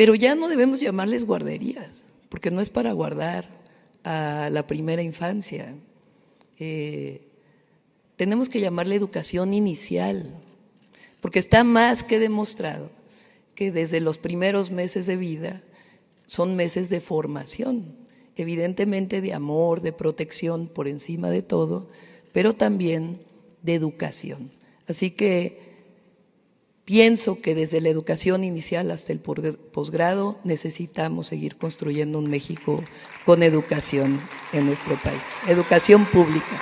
Pero ya no debemos llamarles guarderías, porque no es para guardar a la primera infancia. Eh, tenemos que llamarle educación inicial, porque está más que demostrado que desde los primeros meses de vida son meses de formación, evidentemente de amor, de protección por encima de todo, pero también de educación. Así que Pienso que desde la educación inicial hasta el posgrado necesitamos seguir construyendo un México con educación en nuestro país, educación pública.